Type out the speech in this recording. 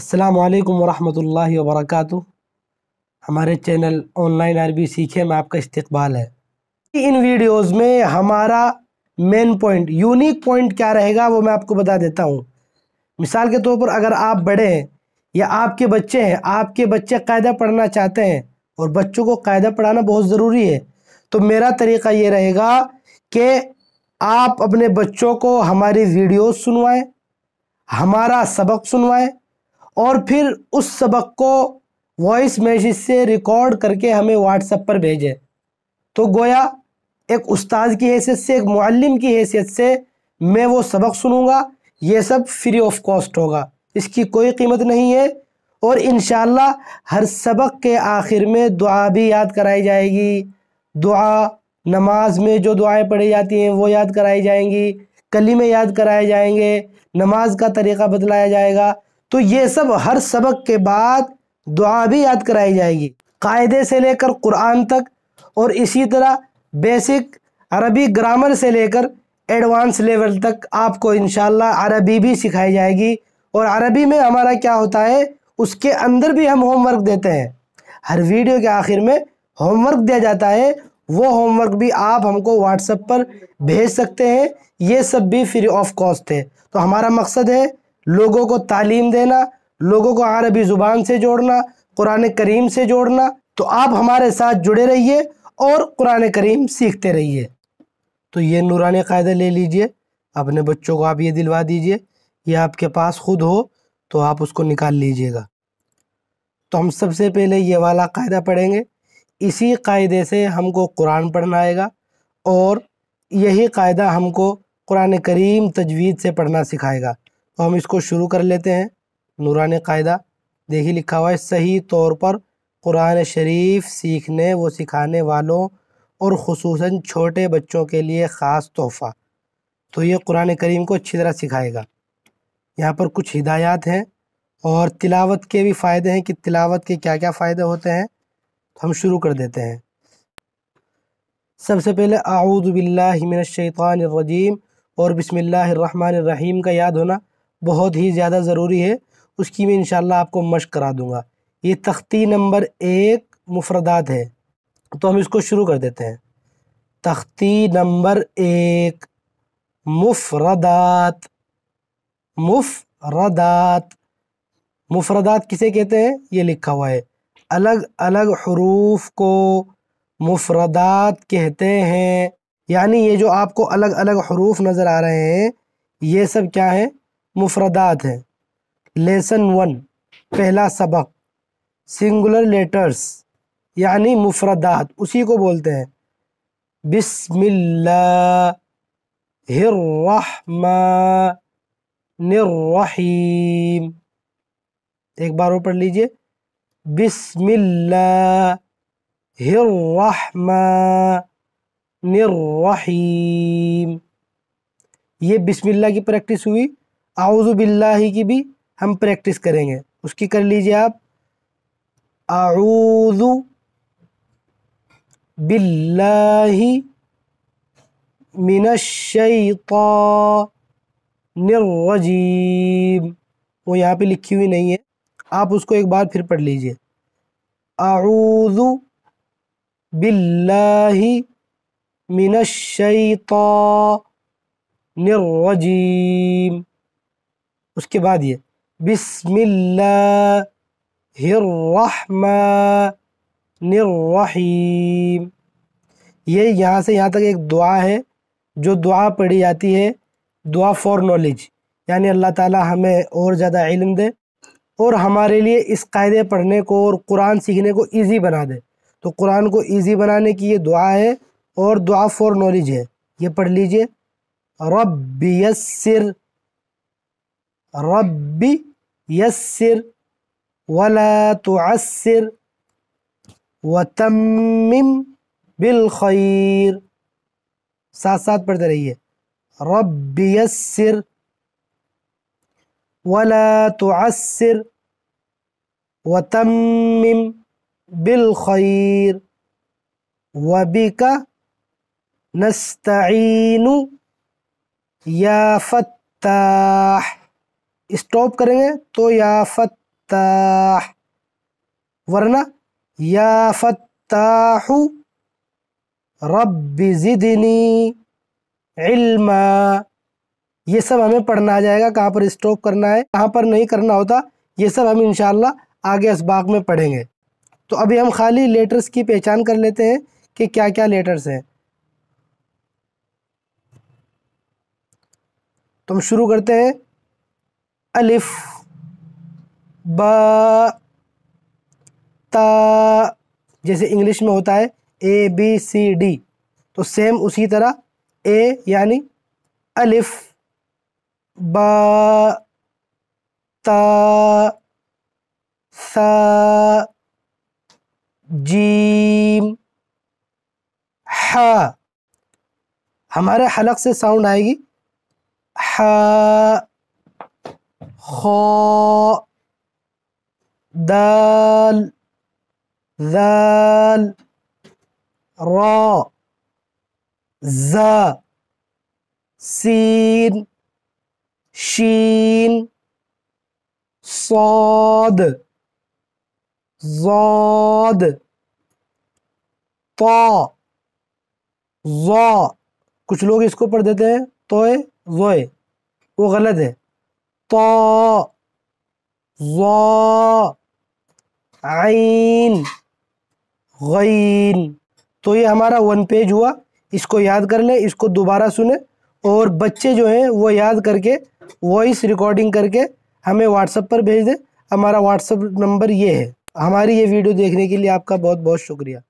السلام علیکم ورحمۃ اللہ وبرکاتہ ہمارے چینل آن لائن عربی سیکھے میں آپ کا استقبال ہے جی، ان ویڈیوز میں ہمارا مین پوائنٹ یونیک پوائنٹ کیا رہے گا وہ میں آپ کو بتا دیتا ہوں مثال کے طور پر اگر آپ بڑے ہیں یا آپ کے بچے ہیں آپ کے بچے قاعدہ پڑھنا چاہتے ہیں اور بچوں کو قاعدہ پڑھانا بہت ضروری ہے تو میرا طریقہ یہ رہے گا کہ آپ اپنے بچوں کو ہماری ویڈیوز سنوائیں ہمارا سبق سنوائیں اور پھر اس سبق کو وائس میسج سے ریکارڈ کر کے ہمیں واٹس اپ پر بھیجیں تو گویا ایک استاذ کی حیثیت سے ایک معلم کی حیثیت سے میں وہ سبق سنوں گا یہ سب فری آف کاسٹ ہوگا اس کی کوئی قیمت نہیں ہے اور انشاءاللہ ہر سبق کے آخر میں دعا بھی یاد کرائی جائے گی دعا نماز میں جو دعائیں پڑھی جاتی ہیں وہ یاد کرائی جائیں گی میں یاد کرائے جائیں گے نماز کا طریقہ بدلایا جائے گا تو یہ سب ہر سبق کے بعد دعا بھی یاد کرائی جائے گی قاعدے سے لے کر قرآن تک اور اسی طرح بیسک عربی گرامر سے لے کر ایڈوانس لیول تک آپ کو انشاءاللہ عربی بھی سکھائی جائے گی اور عربی میں ہمارا کیا ہوتا ہے اس کے اندر بھی ہم ہوم ورک دیتے ہیں ہر ویڈیو کے آخر میں ہوم ورک دیا جاتا ہے وہ ہوم ورک بھی آپ ہم کو اپ پر بھیج سکتے ہیں یہ سب بھی فری آف کاسٹ ہے تو ہمارا مقصد ہے لوگوں کو تعلیم دینا لوگوں کو عربی زبان سے جوڑنا قرآن کریم سے جوڑنا تو آپ ہمارے ساتھ جڑے رہیے اور قرآن کریم سیکھتے رہیے تو یہ نورانی قاعدہ لے لیجئے اپنے بچوں کو آپ یہ دلوا دیجئے یہ آپ کے پاس خود ہو تو آپ اس کو نکال لیجئے گا تو ہم سب سے پہلے یہ والا قاعدہ پڑھیں گے اسی قاعدے سے ہم کو قرآن پڑھنا آئے گا اور یہی قاعدہ ہم کو قرآن کریم تجوید سے پڑھنا سکھائے گا تو ہم اس کو شروع کر لیتے ہیں نوران قاعدہ دیکھی لکھا ہوا ہے صحیح طور پر قرآن شریف سیکھنے و سکھانے والوں اور خصوصاً چھوٹے بچوں کے لیے خاص تحفہ تو یہ قرآن کریم کو اچھی طرح سکھائے گا یہاں پر کچھ ہدایات ہیں اور تلاوت کے بھی فائدے ہیں کہ تلاوت کے کیا کیا فائدے ہوتے ہیں تو ہم شروع کر دیتے ہیں سب سے پہلے اعوذ باللہ من الشیطان الرجیم اور بسم اللہ الرحمن الرحیم کا یاد ہونا بہت ہی زیادہ ضروری ہے اس کی میں انشاءاللہ آپ کو مشق کرا دوں گا یہ تختی نمبر ایک مفردات ہے تو ہم اس کو شروع کر دیتے ہیں تختی نمبر ایک مفردات مفردات مفردات کسے کہتے ہیں یہ لکھا ہوا ہے الگ الگ حروف کو مفردات کہتے ہیں یعنی یہ جو آپ کو الگ الگ حروف نظر آ رہے ہیں یہ سب کیا ہیں مفردات ہیں لیسن ون پہلا سبق سنگولر لیٹرز یعنی مفردات اسی کو بولتے ہیں بسم اللہ الرحمن الرحیم ایک بار اور پڑھ لیجئے بسم اللہ الرحمن الرحیم یہ بسم اللہ کی پریکٹس ہوئی اعوذ باللہ کی بھی ہم پریکٹس کریں گے اس کی کر لیجئے آپ اعوذ باللہ من الشیطان الرجیم وہ یہاں پہ لکھی ہوئی نہیں ہے آپ اس کو ایک بار پھر پڑھ لیجئے اعوذ باللہ من الشیطان الرجیم اس کے بعد یہ بسم اللہ الرحمن الرحیم یہ یہاں سے یہاں تک ایک دعا ہے جو دعا پڑھی جاتی ہے دعا فور نالج یعنی اللہ تعالی ہمیں اور زیادہ علم دے اور ہمارے لیے اس قاعدے پڑھنے کو اور قرآن سیکھنے کو ایزی بنا دے تو قرآن کو ایزی بنانے کی یہ دعا ہے اور دعا فور نالج ہے یہ پڑھ لیجئے رب یسر رب يسر ولا تعسر وتمم بالخير ساتھ ساتھ پڑھتے رہیے رب يسر ولا تعسر وتمم بالخير وبك نستعين يا فتاح اسٹاپ کریں گے تو یا فتح ورنہ یا رب زدنی علما یہ سب ہمیں پڑھنا آ جائے گا کہاں پر اسٹاپ کرنا ہے کہاں پر نہیں کرنا ہوتا یہ سب ہم انشاءاللہ آگے اسباق میں پڑھیں گے تو ابھی ہم خالی لیٹرز کی پہچان کر لیتے ہیں کہ کیا کیا لیٹرز ہیں تو ہم شروع کرتے ہیں الف با تا جیسے انگلش میں ہوتا ہے اے بی سی ڈی تو سیم اسی طرح اے یعنی الف با تا سا جیم ہا ہمارے حلق سے ساؤنڈ آئے گی ہا خو دال ذال را ز سین شین صاد زاد طا ز کچھ لوگ اس کو پڑھ دیتے ہیں توئے زوئے وہ غلط ہے ظا عین غین تو یہ ہمارا ون پیج ہوا اس کو یاد کر لیں اس کو دوبارہ سنیں اور بچے جو ہیں وہ یاد کر کے وائس ریکارڈنگ کر کے ہمیں واٹس اپ پر بھیج دیں ہمارا واٹس اپ نمبر یہ ہے ہماری یہ ویڈیو دیکھنے کے لیے آپ کا بہت بہت شکریہ